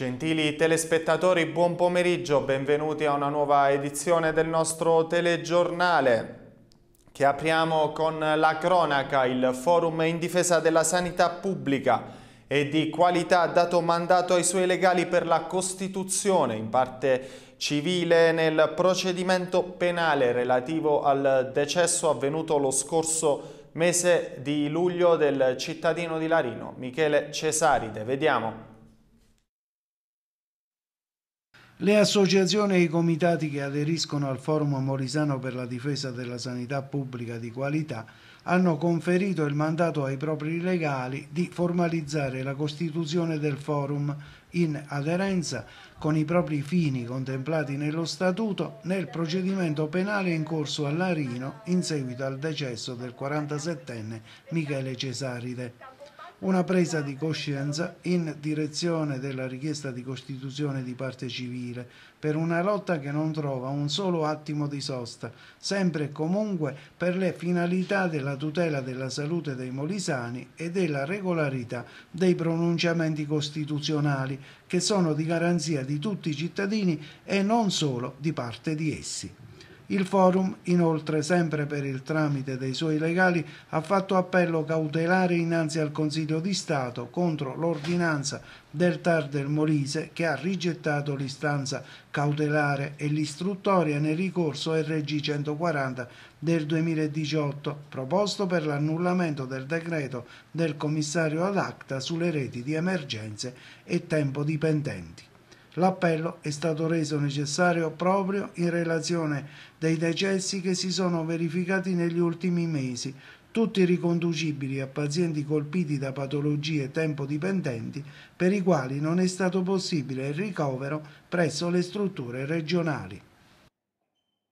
Gentili telespettatori, buon pomeriggio, benvenuti a una nuova edizione del nostro telegiornale che apriamo con la cronaca, il forum in difesa della sanità pubblica e di qualità ha dato mandato ai suoi legali per la Costituzione, in parte civile, nel procedimento penale relativo al decesso avvenuto lo scorso mese di luglio del cittadino di Larino, Michele Cesaride. Vediamo. Le associazioni e i comitati che aderiscono al Forum Morisano per la difesa della sanità pubblica di qualità hanno conferito il mandato ai propri legali di formalizzare la costituzione del forum in aderenza con i propri fini contemplati nello statuto nel procedimento penale in corso a Larino in seguito al decesso del 47enne Michele Cesaride una presa di coscienza in direzione della richiesta di costituzione di parte civile, per una lotta che non trova un solo attimo di sosta, sempre e comunque per le finalità della tutela della salute dei molisani e della regolarità dei pronunciamenti costituzionali, che sono di garanzia di tutti i cittadini e non solo di parte di essi. Il forum, inoltre, sempre per il tramite dei suoi legali, ha fatto appello cautelare innanzi al Consiglio di Stato contro l'ordinanza del TAR del Molise che ha rigettato l'istanza cautelare e l'istruttoria nel ricorso RG 140 del 2018 proposto per l'annullamento del decreto del commissario ad acta sulle reti di emergenze e tempo dipendenti. L'appello è stato reso necessario proprio in relazione dei decessi che si sono verificati negli ultimi mesi, tutti riconducibili a pazienti colpiti da patologie tempo-dipendenti per i quali non è stato possibile il ricovero presso le strutture regionali.